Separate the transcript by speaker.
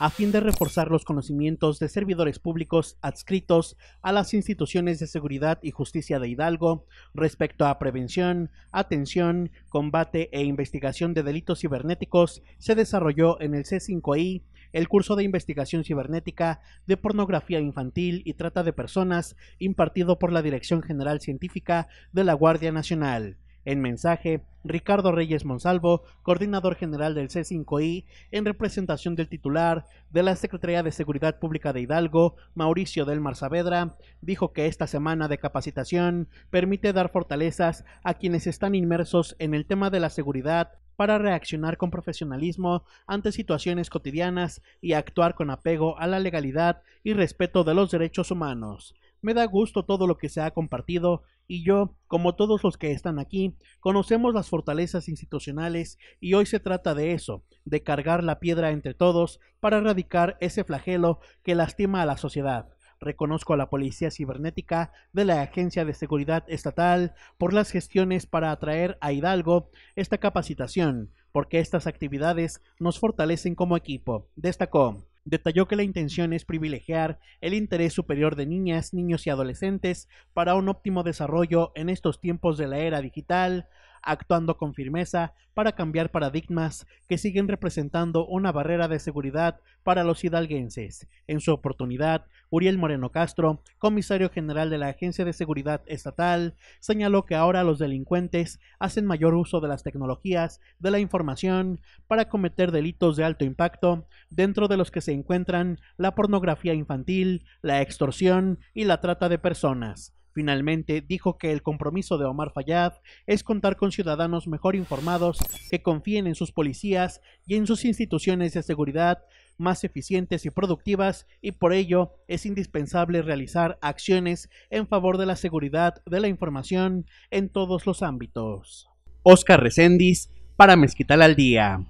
Speaker 1: a fin de reforzar los conocimientos de servidores públicos adscritos a las instituciones de seguridad y justicia de Hidalgo respecto a prevención, atención, combate e investigación de delitos cibernéticos, se desarrolló en el C5I el curso de investigación cibernética de pornografía infantil y trata de personas impartido por la Dirección General Científica de la Guardia Nacional. En mensaje, Ricardo Reyes Monsalvo, coordinador general del C5I, en representación del titular de la Secretaría de Seguridad Pública de Hidalgo, Mauricio del Saavedra, dijo que esta semana de capacitación permite dar fortalezas a quienes están inmersos en el tema de la seguridad para reaccionar con profesionalismo ante situaciones cotidianas y actuar con apego a la legalidad y respeto de los derechos humanos. Me da gusto todo lo que se ha compartido y yo, como todos los que están aquí, conocemos las fortalezas institucionales y hoy se trata de eso, de cargar la piedra entre todos para erradicar ese flagelo que lastima a la sociedad. Reconozco a la Policía Cibernética de la Agencia de Seguridad Estatal por las gestiones para atraer a Hidalgo esta capacitación, porque estas actividades nos fortalecen como equipo, destacó. Detalló que la intención es privilegiar el interés superior de niñas, niños y adolescentes para un óptimo desarrollo en estos tiempos de la era digital, actuando con firmeza para cambiar paradigmas que siguen representando una barrera de seguridad para los hidalguenses. En su oportunidad, Uriel Moreno Castro, comisario general de la Agencia de Seguridad Estatal, señaló que ahora los delincuentes hacen mayor uso de las tecnologías de la información para cometer delitos de alto impacto, dentro de los que se encuentran la pornografía infantil, la extorsión y la trata de personas. Finalmente, dijo que el compromiso de Omar Fayad es contar con ciudadanos mejor informados que confíen en sus policías y en sus instituciones de seguridad más eficientes y productivas y por ello es indispensable realizar acciones en favor de la seguridad de la información en todos los ámbitos. Oscar Recendis para Mezquital al Día.